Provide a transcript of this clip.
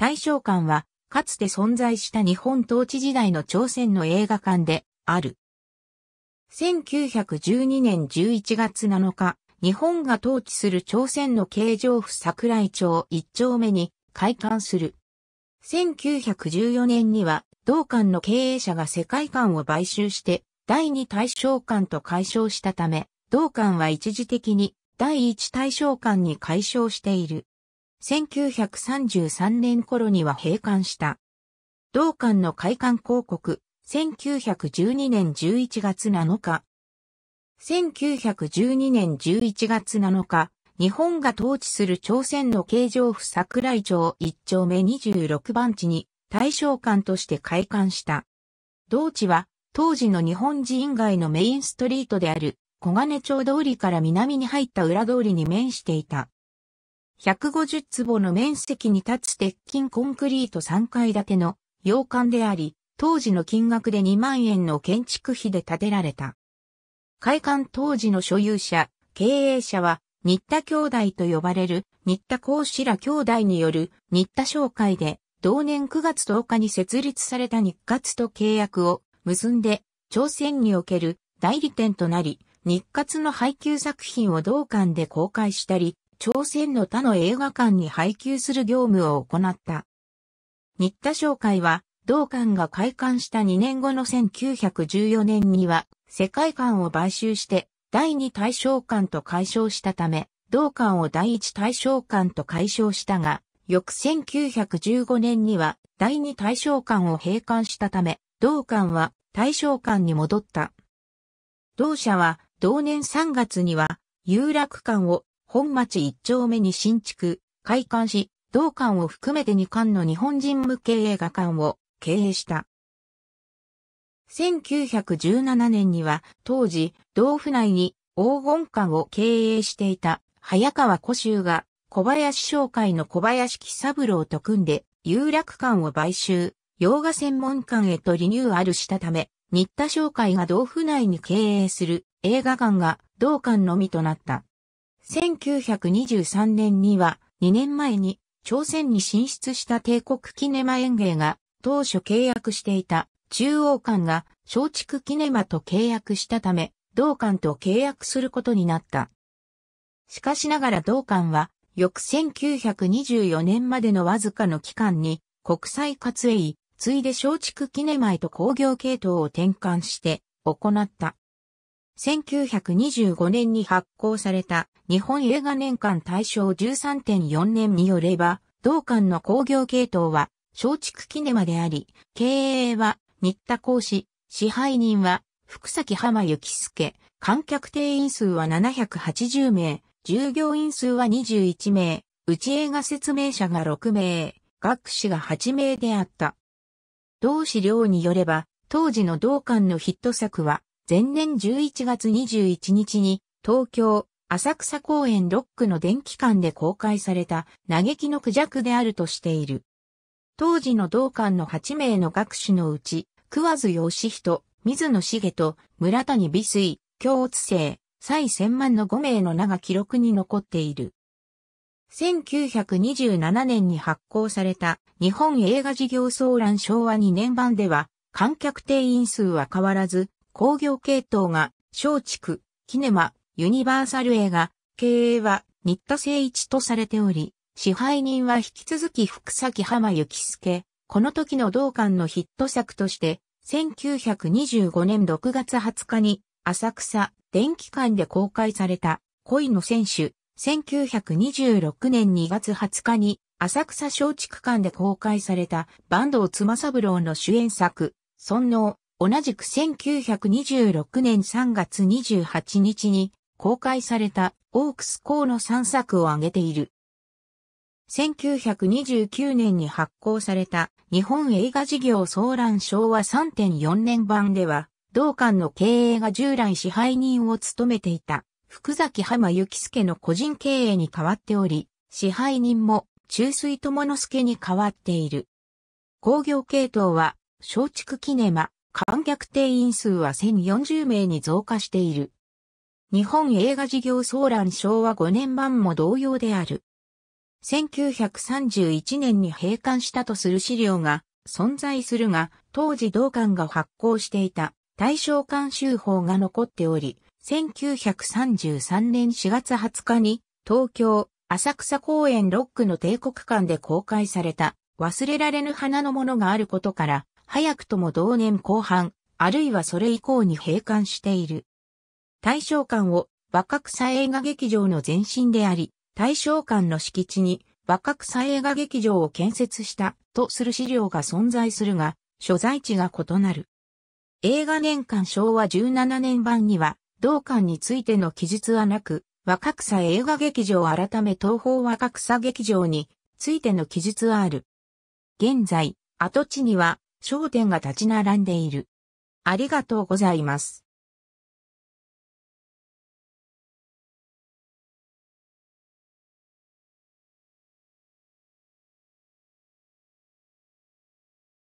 大正館は、かつて存在した日本統治時代の朝鮮の映画館である。1912年11月7日、日本が統治する朝鮮の京城府桜井町1丁目に開館する。1914年には、同館の経営者が世界観を買収して、第二大正館と解消したため、同館は一時的に第一大正館に解消している。1933年頃には閉館した。同館の開館広告、1912年11月7日。1912年11月7日、日本が統治する朝鮮の京城府桜井町1丁目26番地に大正館として開館した。同地は当時の日本人街のメインストリートである小金町通りから南に入った裏通りに面していた。150坪の面積に立つ鉄筋コンクリート3階建ての洋館であり、当時の金額で2万円の建築費で建てられた。開館当時の所有者、経営者は、新田兄弟と呼ばれる、新田孔子ら兄弟による、新田商会で、同年9月10日に設立された日活と契約を結んで、朝鮮における代理店となり、日活の配給作品を同館で公開したり、朝鮮の他の映画館に配給する業務を行った。新田商会は、同館が開館した2年後の1914年には、世界館を買収して、第二大将館と解消したため、同館を第一大将館と解消したが、翌1915年には第二大将館を閉館したため、同館は大将館に戻った。同社は同年3月には有楽館を本町一丁目に新築、開館し、同館を含めて2館の日本人向け映画館を経営した。1917年には当時、同府内に黄金館を経営していた早川古州が小林商会の小林喜三郎と組んで有楽館を買収、洋画専門館へとリニューアルしたため、新田商会が同府内に経営する映画館が同館のみとなった。1923年には2年前に朝鮮に進出した帝国キネマ園芸が当初契約していた中央館が松竹キネマと契約したため同館と契約することになった。しかしながら同館は翌1924年までのわずかの期間に国際活営、ついで松竹キネマへと工業系統を転換して行った。1925年に発行された日本映画年間大賞13.4年によれば、同館の工業系統は松竹キネマであり、経営は新田講師、支配人は福崎浜幸介、観客定員数は780名、従業員数は21名、内映画説明者が6名、学士が8名であった。同資料によれば、当時の同館のヒット作は、前年11月21日に東京、浅草公園ロックの電気館で公開された嘆きのクジャクであるとしている。当時の同館の8名の学士のうち、桑津義人、水野茂と村谷美水、京津生、蔡千万の5名の名が記録に残っている。1927年に発行された日本映画事業総覧昭和2年版では観客定員数は変わらず工業系統が、松竹、キネマ、ユニバーサル映画、経営は、新田誠一とされており、支配人は引き続き福崎浜幸介。この時の同館のヒット作として、1925年6月20日に、浅草、電気館で公開された、恋の選手、1926年2月20日に、浅草松竹館で公開された、坂東妻三郎の主演作、尊王、同じく1926年3月28日に公開されたオークス校の3作を挙げている。1929年に発行された日本映画事業総覧昭和3.4年版では、同館の経営が従来支配人を務めていた福崎浜幸介の個人経営に変わっており、支配人も中水友之助に変わっている。工業系統は、松竹キネマ、観客定員数は1040名に増加している。日本映画事業総乱昭和5年版も同様である。1931年に閉館したとする資料が存在するが、当時同館が発行していた対象監修法が残っており、1933年4月20日に東京浅草公園ロックの帝国館で公開された忘れられぬ花のものがあることから早くとも同年後半、あるいはそれ以降に閉館している。大正館を若草映画劇場の前身であり、大正館の敷地に若草映画劇場を建設したとする資料が存在するが、所在地が異なる。映画年間昭和17年版には、同館についての記述はなく、若草映画劇場改め東方若草劇場についての記述はある。現在、跡地には商店が立ち並んでいる。ありがとうございます。